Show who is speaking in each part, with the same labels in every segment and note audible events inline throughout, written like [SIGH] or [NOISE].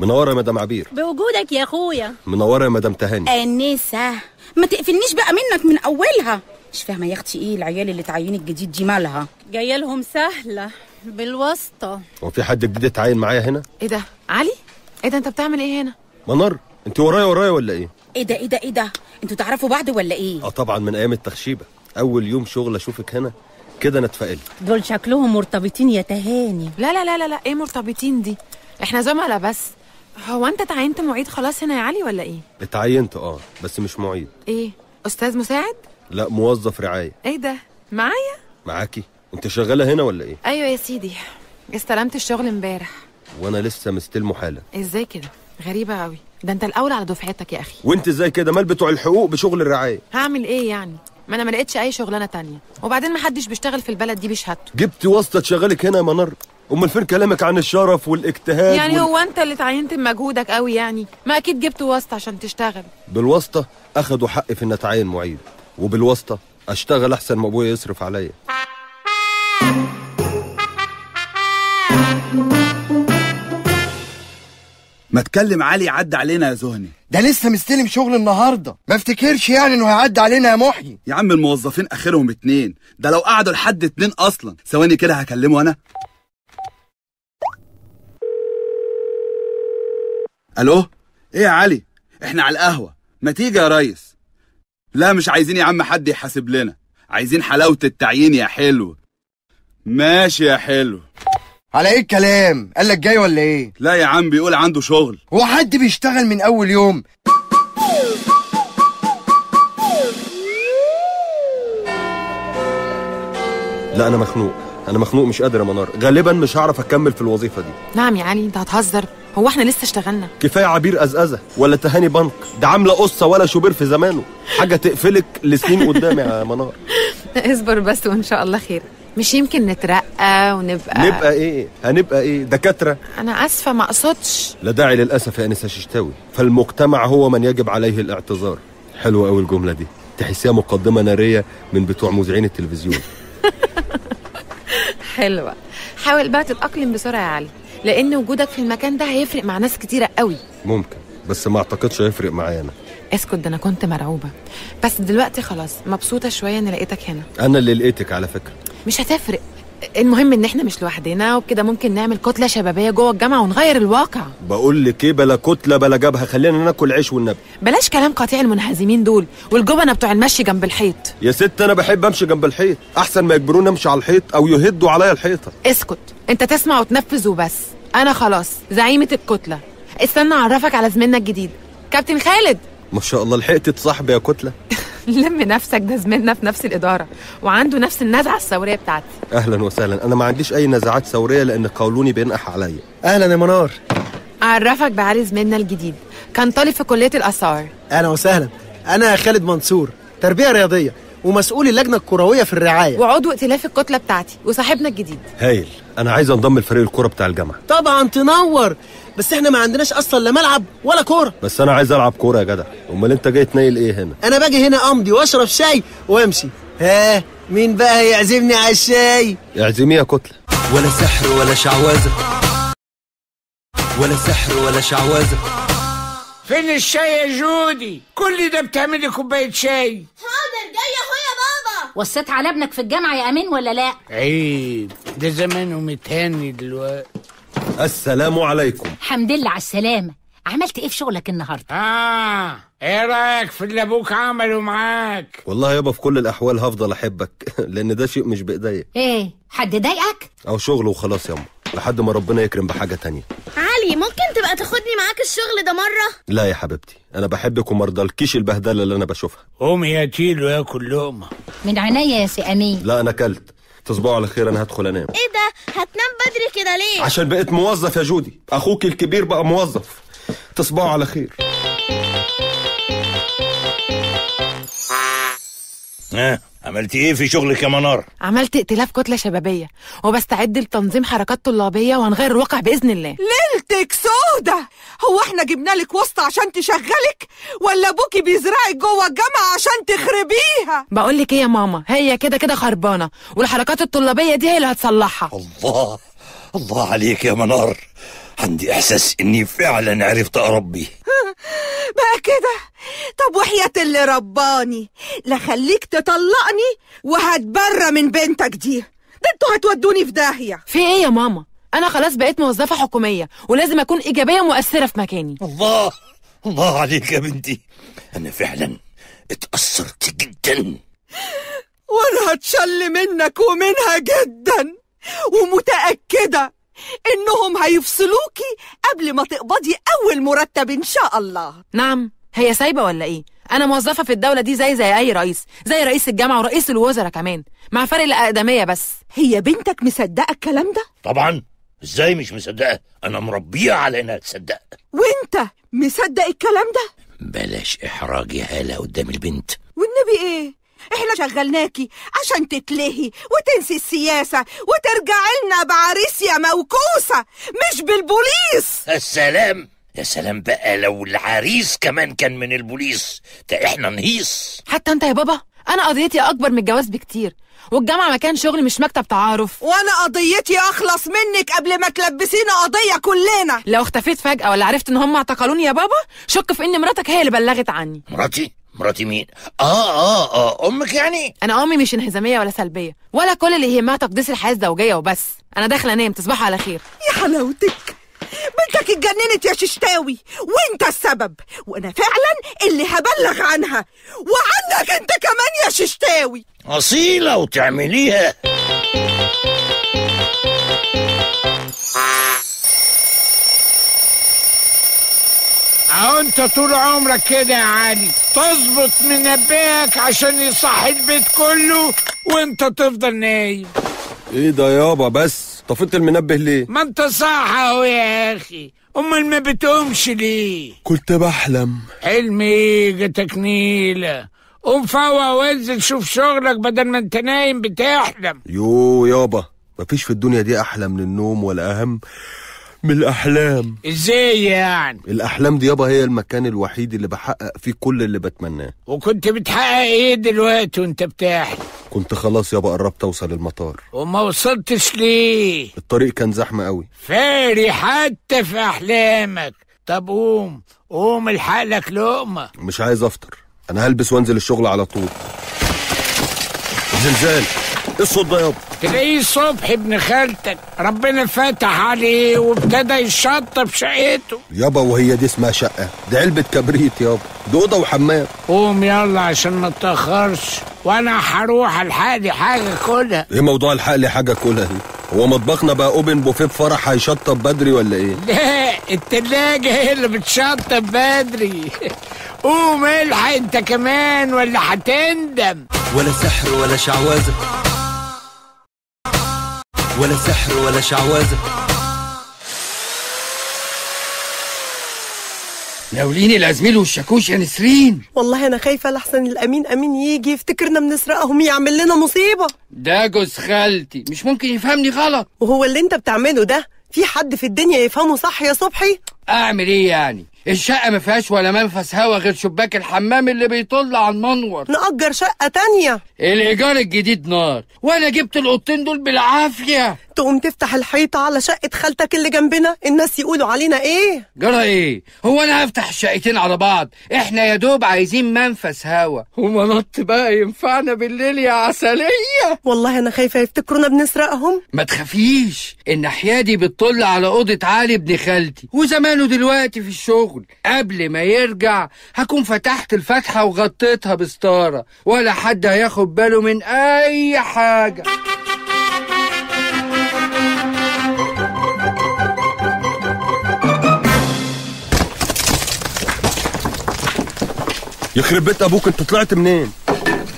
Speaker 1: منوره يا مدام عبير
Speaker 2: بوجودك يا اخويا
Speaker 1: منوره يا مدام تهاني
Speaker 2: انسه ما تقفلنيش بقى منك من اولها مش فاهمه يا اختي ايه العيال اللي تعيني الجديد دي مالها جايه لهم سهله بالواسطه
Speaker 1: هو في حد جديد اتعين معايا هنا
Speaker 2: ايه ده علي ايه ده انت بتعمل ايه هنا
Speaker 1: منار انت ورايا ورايا ولا ايه
Speaker 2: ايه ده ايه ده ايه ده انتوا تعرفوا بعض ولا ايه
Speaker 1: اه طبعا من ايام التخشيبه اول يوم شغل اشوفك هنا كده انا اتفقلت
Speaker 2: دول شكلهم مرتبطين يا تهاني لا لا لا لا, لا. ايه مرتبطين دي احنا زملاء بس هو انت تعينت معيد خلاص هنا يا علي ولا ايه
Speaker 1: اتعينت اه بس مش معيد
Speaker 2: ايه استاذ مساعد
Speaker 1: لا موظف رعايه
Speaker 2: ايه ده معايا
Speaker 1: معاكي انت شغاله هنا ولا ايه
Speaker 2: ايوه يا سيدي استلمت الشغل امبارح
Speaker 1: وانا لسه مستلمه حالا
Speaker 2: ازاي كده غريبه قوي ده انت الاول على دفعتك يا اخي
Speaker 1: وانت ازاي كده مال بتوع الحقوق بشغل الرعايه
Speaker 2: هعمل ايه يعني ما انا ما لقيتش اي شغلانه تانية وبعدين ما حدش بيشتغل في البلد دي بشهادته
Speaker 1: جبت واسطه تشغلك هنا يا منار امال فين كلامك عن الشرف والاجتهاد يعني وال... هو
Speaker 2: انت اللي تعينت بمجهودك قوي يعني ما اكيد جبت واسطه عشان تشتغل
Speaker 1: بالواسطه اخدوا حقي في ان اتعين معيد وبالواسطه اشتغل احسن ما ابويا يصرف عليا ما تكلم علي عدى علينا يا زهني ده لسه مستلم شغل النهارده ما افتكرش يعني انه هيعدي علينا يا محيي يا عم الموظفين اخرهم اتنين ده لو قعدوا لحد اتنين اصلا ثواني كده هكلمه انا الو ايه يا علي احنا على القهوه ما تيجي يا ريس لا مش عايزين يا عم حد يحاسب لنا عايزين حلاوه التعيين يا حلو ماشي يا حلو على ايه الكلام قال لك جاي ولا ايه لا يا عم بيقول
Speaker 3: عنده شغل هو حد بيشتغل من اول يوم
Speaker 1: لا انا مخنوق انا مخنوق مش قادر يا منار غالبا مش هعرف اكمل في الوظيفه دي
Speaker 2: نعم يا علي انت هتهزر هو احنا لسه اشتغلنا
Speaker 1: كفايه عبير قزقزه ولا تهاني بنك ده عامله قصه ولا شوبير في زمانه حاجه تقفلك لسنين قدام يا منار
Speaker 2: [LAUGHS] اصبر بس وان شاء الله خير مش يمكن نترقى ونبقى نبقى
Speaker 1: ايه هنبقى ايه دكاتره
Speaker 2: انا اسفه ما اقصدش
Speaker 1: لا داعي للاسف يا انسه ششتاوي فالمجتمع هو من يجب عليه الاعتذار حلوه قوي الجمله دي تحسيها مقدمه ناريه من بتوع مذيعين التلفزيون [LAUGHS]
Speaker 2: حلوه حاول بقى تتاقلم بسرعه يا علي لان وجودك في المكان ده هيفرق مع ناس كتيره قوي
Speaker 1: ممكن بس ما اعتقدش هيفرق معايا انا
Speaker 2: اسكت ده انا كنت مرعوبه بس دلوقتي خلاص مبسوطه شويه اني لقيتك هنا
Speaker 1: انا اللي لقيتك على فكره
Speaker 2: مش هتفرق المهم ان احنا مش لوحدنا وبكده ممكن نعمل كتله شبابيه جوه الجامعه ونغير الواقع
Speaker 1: بقول لك ايه بلا كتله بلا جبهه خلينا ناكل عيش والنبي
Speaker 2: بلاش كلام قطيع المنهزمين دول والجبنه بتوع المشي جنب الحيط
Speaker 1: يا ست انا بحب امشي جنب الحيط احسن ما يجبروني امشي على الحيط او يهدوا عليا الحيطه
Speaker 2: اسكت انت تسمع وتنفذ وبس انا خلاص زعيمه الكتله استنى اعرفك على زميلنا الجديد كابتن خالد
Speaker 1: ما شاء الله لحقت تصاحبي يا كتله
Speaker 2: [LAUGHS] لم نفسك ده زميلنا في نفس الاداره وعنده نفس النزعه الثوريه بتاعتي
Speaker 1: اهلا وسهلا انا ما عنديش اي نزعات ثوريه لان قولوني بينقح عليا
Speaker 2: اهلا يا منار اعرفك بعلي زميلنا الجديد كان طالب في كليه الاثار
Speaker 1: اهلا وسهلا انا خالد منصور
Speaker 2: تربيه رياضيه ومسؤول اللجنه الكرويه في الرعايه وعضو ائتلاف الكتله بتاعتي وصاحبنا الجديد
Speaker 1: هايل انا عايز انضم لفريق الكوره بتاع الجامعه
Speaker 2: طبعا تنور بس احنا ما
Speaker 1: عندناش اصلا لا ملعب ولا كوره بس انا عايز العب كوره يا جدع امال انت جاي تنيل ايه هنا انا باجي هنا امضي واشرب شاي وامشي ها مين بقى هيعزمني على الشاي اعزميه يا كتله ولا سحر ولا شعوذه ولا سحر ولا شعوذه
Speaker 4: فين الشاي يا جودي كل ده بتعملي كوبايه شاي وصيت على ابنك في الجامعه يا امين ولا لا عيب ده زمانه متهني دلوقتي
Speaker 1: السلام عليكم
Speaker 4: حمد لله على السلامه عملت ايه في شغلك النهارده اه ايه رايك في اللي ابوك عمله معاك
Speaker 1: والله يابا في كل الاحوال هفضل احبك [LAUGHS] لان ده شيء مش بايديا
Speaker 4: ايه حد ضايقك
Speaker 1: او شغله وخلاص ياما لحد ما ربنا يكرم بحاجه تانية
Speaker 4: لي ممكن تبقى تاخدني معاك الشغل ده مرة؟
Speaker 1: لا يا حبيبتي أنا بحبك أرضلكيش البهدلة اللي أنا بشوفها قوم يا تيلو ياكل لقمة
Speaker 3: من عينيا يا سي أمين
Speaker 1: لا أنا أكلت تصبحوا على خير انا هدخل انام
Speaker 2: ايه ده هتنام بدري كده ليه
Speaker 1: عشان بقيت موظف يا جودي اخوك الكبير بقى موظف
Speaker 2: تصبحوا على خير
Speaker 4: ها آه. عملت ايه في شغلك يا منار
Speaker 2: عملت ائتلاف كتله شبابيه وبستعد لتنظيم حركات طلابيه وهنغير الواقع باذن الله ليلتك سودة هو احنا جبنا لك وسط عشان تشغلك ولا ابوكي بيزرعك جوه الجامعه عشان تخربيها بقول لك ايه يا ماما هي كده كده خربانه والحركات الطلابيه دي هي اللي هتصلحها
Speaker 4: الله الله عليك يا منار عندي إحساس إني فعلا عرفت اربي
Speaker 2: بقى [LAUGHS] كده طب وحياة اللي رباني لا خليك تطلقني وهتبرى من بنتك دي ده انتوا هتودوني في داهية في إيه يا ماما؟ أنا خلاص بقيت موظفة حكومية ولازم أكون إيجابية مؤثرة في مكاني
Speaker 4: الله الله عليك يا بنتي أنا فعلا
Speaker 2: اتأثرت جدا [LAUGHS] وأنا هتشل منك ومنها جدا ومتأكدة إنهم هيفصلوكي قبل ما تقبضي أول مرتب إن شاء الله نعم هي سايبة ولا إيه؟ أنا موظفة في الدولة دي زي زي أي رئيس زي رئيس الجامعة ورئيس الوزراء كمان مع فرق الأقدمية بس هي بنتك مصدقة الكلام ده؟
Speaker 4: طبعا إزاي مش مصدقة؟ أنا مربيها على إنها تصدق
Speaker 2: وإنت مصدق الكلام ده؟
Speaker 4: بلاش إحراج يا هالة قدام
Speaker 2: البنت والنبي إيه؟ احنا شغلناكي عشان تتلهي وتنسي السياسة وترجعي لنا بعريسيا موكوسة مش بالبوليس السلام
Speaker 4: يا سلام بقى لو العريس كمان كان من البوليس ده احنا نهيص
Speaker 2: حتى انت يا بابا انا قضيتي اكبر من الجواز بكتير والجامعة مكان شغلي مش مكتب تعارف وانا قضيتي اخلص منك قبل ما تلبسينا قضية كلنا لو اختفيت فجأة ولا عرفت ان هم اعتقلوني يا بابا شك في ان مراتك هي اللي بلغت عني
Speaker 4: مراتي مراتي مين؟ اه اه
Speaker 2: اه امك يعني؟ انا امي مش انهزاميه ولا سلبيه ولا كل اللي يهمها تقديس الحياه الزوجيه وبس انا داخله انام تصبحوا على خير يا حلاوتك بنتك اتجننت يا ششتاوي وانت السبب وانا فعلا اللي هبلغ عنها وعنك انت كمان يا ششتاوي
Speaker 4: اصيله وتعمليها اهو انت طول عمرك كده يا علي تظبط منبهك عشان يصحي البيت كله وانت تفضل نايم
Speaker 1: ايه ده يابا بس طفيت المنبه ليه
Speaker 4: ما انت صح اهو يا اخي امال ما بتقومش ليه
Speaker 1: كنت بحلم
Speaker 4: حلم ايه جاتك نيله قوم فوا وانزل شوف شغلك بدل ما انت نايم بتحلم
Speaker 1: يو يابا مفيش في الدنيا دي احلى من النوم ولا اهم من الاحلام ازاي يعني الاحلام دي يابا هي المكان الوحيد اللي بحقق فيه كل اللي بتمناه
Speaker 4: وكنت بتحقق ايه دلوقتي وانت بتحلم
Speaker 1: كنت خلاص يابا قربت اوصل المطار
Speaker 4: وما وصلتش ليه
Speaker 1: الطريق كان زحمه قوي
Speaker 4: فاري حتى في احلامك
Speaker 1: طب قوم قوم الحق لك لقمه مش عايز افطر انا هلبس وانزل الشغل على طول زلزال الصوت ده يابا تلاقيه صبح
Speaker 4: ابن خالتك ربنا فتح عليه وابتدى يشطب شقته
Speaker 1: يابا وهي دي اسمها شقه دي علبه كبريت يابا دي اوضه وحمام قوم يلا عشان ما تاخرش
Speaker 4: وانا هروح الحق لي حاجه كلها
Speaker 1: ايه موضوع الحق لي حاجه كلها دي هو مطبخنا بقى اوبن بوفيه فرح هيشطب بدري ولا ايه
Speaker 4: لا التلاجه هي اللي بتشطب بدري قوم الحق انت كمان ولا هتندم
Speaker 1: ولا سحر ولا شعوذه ولا سحر ولا شعوذة
Speaker 3: ناوليني الازميل والشاكوش يا نسرين والله انا خايفه لحسن الامين امين يجي يفتكرنا بنسرقهم يعمل لنا مصيبه ده جوز خالتي مش ممكن يفهمني غلط وهو اللي انت بتعمله ده في حد في الدنيا يفهمه صح يا صبحي اعمل ايه يعني الشقة ما فيهاش ولا منفس هوا غير شباك الحمام اللي بيطل على المنور نأجر شقة تانية الإيجار الجديد نار وأنا جبت الأوضتين دول بالعافية تقوم تفتح الحيطة على شقة خالتك اللي جنبنا الناس يقولوا علينا ايه جرى ايه هو انا هفتح الشقتين على بعض احنا يا دوب عايزين منفس هوا ومنط بقى ينفعنا بالليل يا عسلية والله انا خايفة يفتكرونا بنسرقهم ما تخافيش الناحية دي بتطل على أوضة علي ابن خالتي وزمانه دلوقتي في الشغل قبل ما يرجع هكون فتحت الفتحة وغطيتها بستارة ولا حد هياخد باله من أي حاجة
Speaker 1: يخرب بيت ابوك انت طلعت منين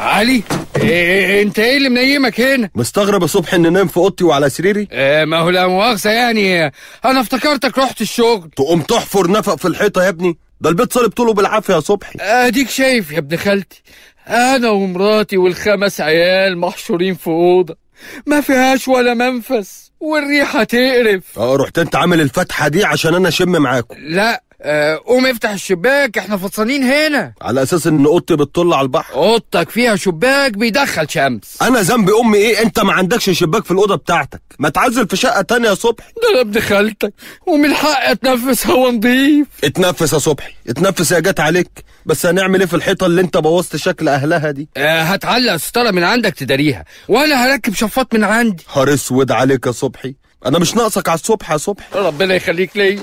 Speaker 1: علي إيه, إيه،, إيه، انت ايه اللي منيمك هنا مستغرب الصبح ان نام في اوضتي
Speaker 3: وعلى سريري إيه ما هو لا مؤاخذه يعني انا افتكرتك رحت الشغل تقوم تحفر نفق في الحيطه يا ابني ده البيت صلب طوله بالعافيه يا صبحي اديك شايف يا ابن خالتي انا ومراتي والخمس عيال محشورين في اوضه ما فيهاش ولا
Speaker 1: منفس والريحه تقرف اه رحت انت عامل الفتحه دي عشان انا اشم معاكم لا آه قوم افتح الشباك احنا فطسانين هنا على اساس ان اوضتي بتطل على البحر اوضتك فيها شباك بيدخل شمس انا ذنبي امي ايه انت ما عندكش شباك في الاوضه بتاعتك ما تعزل في شقه تانية يا صبحي ده انا ابن خالتك ومن حقي اتنفس هوا نضيف اتنفس يا صبحي اتنفس يا جت عليك بس هنعمل ايه في الحيطه اللي انت بوظت شكل اهلها دي
Speaker 3: آه هتعلق ستاره من عندك تداريها
Speaker 1: وانا هركب شفاط من عندي حار اسود عليك يا صبحي انا مش ناقصك على الصبح يا صبحي ربنا يخليك ليا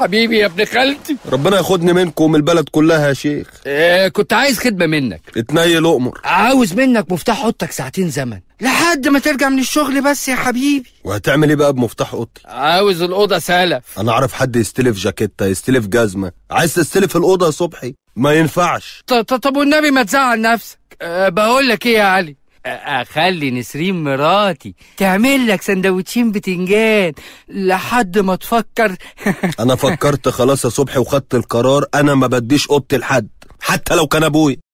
Speaker 1: حبيبي يا ابن خالتي ربنا ياخدني منكم البلد كلها يا شيخ إيه كنت عايز خدمه منك اتنيل اقمر
Speaker 3: عاوز منك مفتاح اوضتك ساعتين زمن لحد ما ترجع من الشغل بس يا حبيبي
Speaker 1: وهتعمل ايه بقى بمفتاح اوضتي
Speaker 3: عاوز الاوضه سلف
Speaker 1: انا اعرف حد يستلف جاكيته يستلف جزمه عايز تستلف الاوضه يا صبحي ما ينفعش
Speaker 3: طب والنبي ما تزعل نفسك أه بقول لك ايه يا علي اخلي نسرين مراتي تعمل لك سندوتشين بتنجان لحد ما تفكر [LAUGHS]
Speaker 1: انا فكرت خلاص يا صبحي وخدت القرار انا ما بديش اوضتي لحد حتى لو كان ابوي